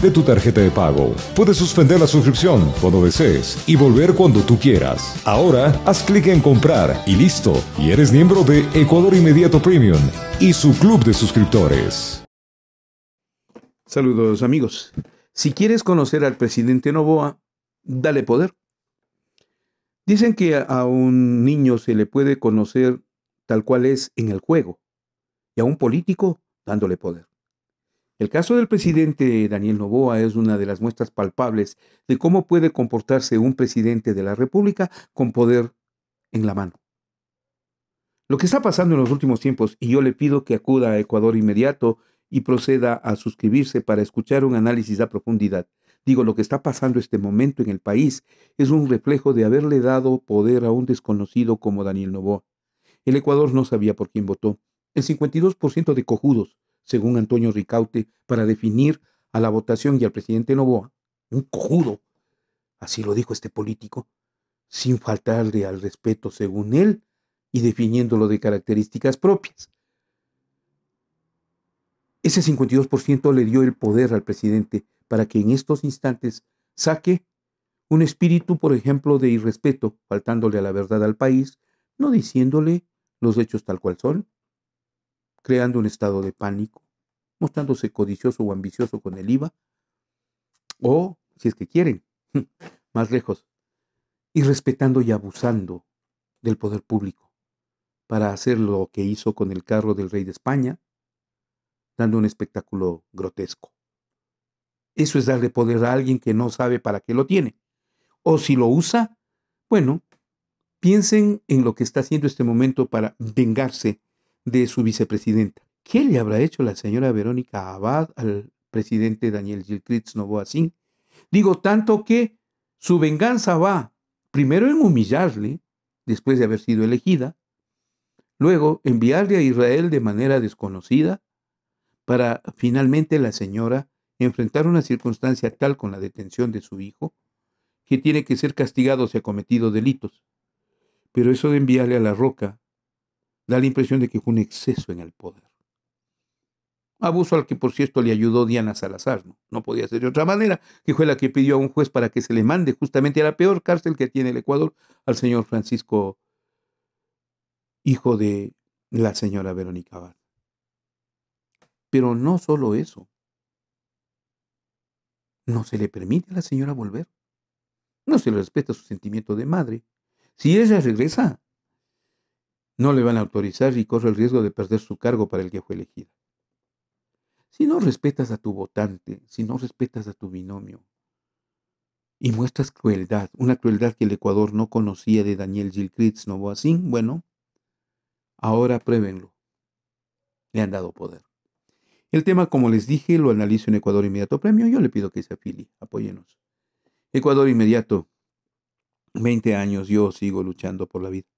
de tu tarjeta de pago. Puedes suspender la suscripción cuando desees y volver cuando tú quieras. Ahora, haz clic en comprar y listo. Y eres miembro de Ecuador Inmediato Premium y su club de suscriptores. Saludos amigos. Si quieres conocer al presidente Novoa, dale poder. Dicen que a un niño se le puede conocer tal cual es en el juego y a un político dándole poder. El caso del presidente Daniel Novoa es una de las muestras palpables de cómo puede comportarse un presidente de la República con poder en la mano. Lo que está pasando en los últimos tiempos, y yo le pido que acuda a Ecuador inmediato y proceda a suscribirse para escuchar un análisis a profundidad. Digo, lo que está pasando este momento en el país es un reflejo de haberle dado poder a un desconocido como Daniel Novoa. El Ecuador no sabía por quién votó. El 52% de cojudos, según Antonio Ricaute, para definir a la votación y al presidente Novoa. Un cojudo. Así lo dijo este político, sin faltarle al respeto según él y definiéndolo de características propias. Ese 52% le dio el poder al presidente para que en estos instantes saque un espíritu, por ejemplo, de irrespeto, faltándole a la verdad al país, no diciéndole los hechos tal cual son, creando un estado de pánico, mostrándose codicioso o ambicioso con el IVA, o, si es que quieren, más lejos, y respetando y abusando del poder público para hacer lo que hizo con el carro del rey de España, dando un espectáculo grotesco. Eso es darle poder a alguien que no sabe para qué lo tiene. O si lo usa, bueno, piensen en lo que está haciendo este momento para vengarse de su vicepresidenta. ¿Qué le habrá hecho la señora Verónica Abad al presidente Daniel Gilkritz Novoa Digo tanto que su venganza va primero en humillarle, después de haber sido elegida, luego enviarle a Israel de manera desconocida, para finalmente la señora enfrentar una circunstancia tal con la detención de su hijo, que tiene que ser castigado si ha cometido delitos. Pero eso de enviarle a la roca da la impresión de que fue un exceso en el poder. Abuso al que, por cierto, le ayudó Diana Salazar. No, podía ser de otra manera, que fue la que pidió a un juez para que se le mande justamente a la peor cárcel que tiene el Ecuador al señor Francisco, hijo de la señora Verónica Bar. Pero no solo eso. No se le permite a la señora volver. No se le respeta su sentimiento de madre. Si ella regresa, no le van a autorizar y corre el riesgo de perder su cargo para el que fue elegida. Si no respetas a tu votante, si no respetas a tu binomio, y muestras crueldad, una crueldad que el Ecuador no conocía de Daniel Gilcritz así, bueno, ahora pruébenlo. Le han dado poder. El tema, como les dije, lo analizo en Ecuador Inmediato Premio. Yo le pido que se afilie. Apóyenos. Ecuador Inmediato. 20 años yo sigo luchando por la vida.